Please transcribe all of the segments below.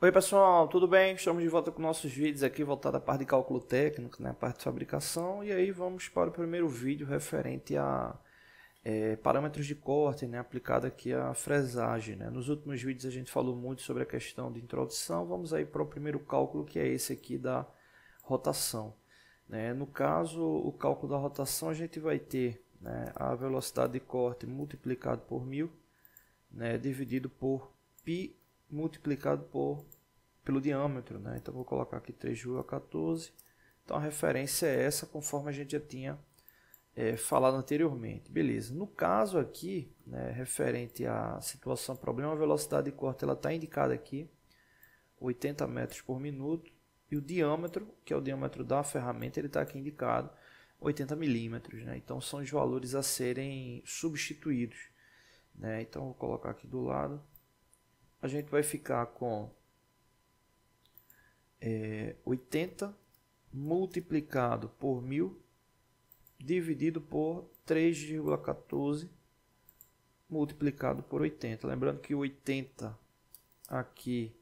Oi pessoal, tudo bem? Estamos de volta com nossos vídeos aqui voltados à parte de cálculo técnico, né? a parte de fabricação e aí vamos para o primeiro vídeo referente a é, parâmetros de corte né? aplicado aqui à fresagem. Né? Nos últimos vídeos a gente falou muito sobre a questão de introdução, vamos aí para o primeiro cálculo que é esse aqui da rotação. Né? No caso, o cálculo da rotação a gente vai ter né, a velocidade de corte multiplicado por mil né, dividido por π multiplicado por, pelo diâmetro, né? Então vou colocar aqui 3,14. Então a referência é essa, conforme a gente já tinha é, falado anteriormente. Beleza. No caso aqui, né, referente à situação problema, a velocidade de corte ela está indicada aqui, 80 metros por minuto. E o diâmetro, que é o diâmetro da ferramenta, ele está aqui indicado, 80 milímetros. Né? Então são os valores a serem substituídos. Né? Então vou colocar aqui do lado a gente vai ficar com é, 80 multiplicado por 1.000 dividido por 3,14 multiplicado por 80. Lembrando que 80 aqui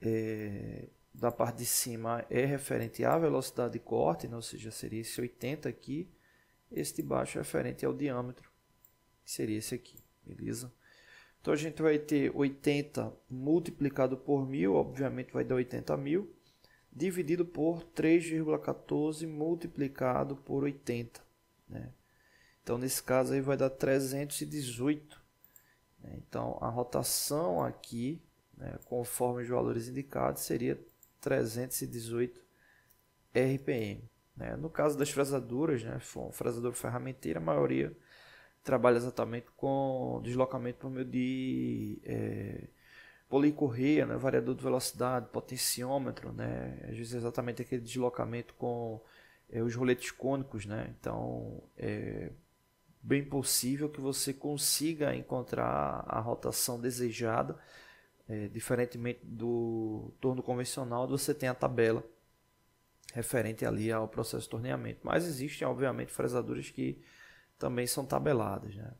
é, da parte de cima é referente à velocidade de corte, né? ou seja, seria esse 80 aqui. Este de baixo é referente ao diâmetro, que seria esse aqui, beleza? Então a gente vai ter 80 multiplicado por mil, obviamente vai dar 80 mil, dividido por 3,14 multiplicado por 80. Né? Então nesse caso aí vai dar 318. Né? Então a rotação aqui, né, conforme os valores indicados, seria 318 RPM. Né? No caso das fresaduras, né, fresador ferramenteira, a maioria trabalha exatamente com deslocamento por meio de é, policorreia, né, variador de velocidade, potenciômetro, né, às vezes exatamente aquele deslocamento com é, os roletes cônicos, né, então é bem possível que você consiga encontrar a rotação desejada, é, diferentemente do torno convencional, você tem a tabela referente ali ao processo de torneamento, mas existem obviamente fresaduras que também são tabeladas. Né?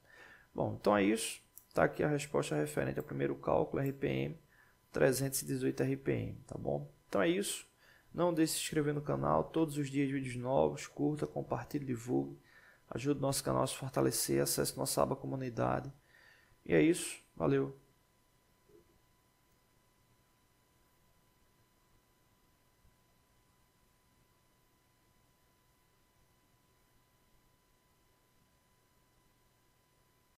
Bom, então é isso. Está aqui a resposta referente ao primeiro cálculo, RPM, 318 RPM, tá bom? Então é isso. Não deixe de se inscrever no canal. Todos os dias vídeos novos. Curta, compartilhe, divulgue. Ajude o nosso canal a se fortalecer. Acesse nossa aba comunidade. E é isso. Valeu.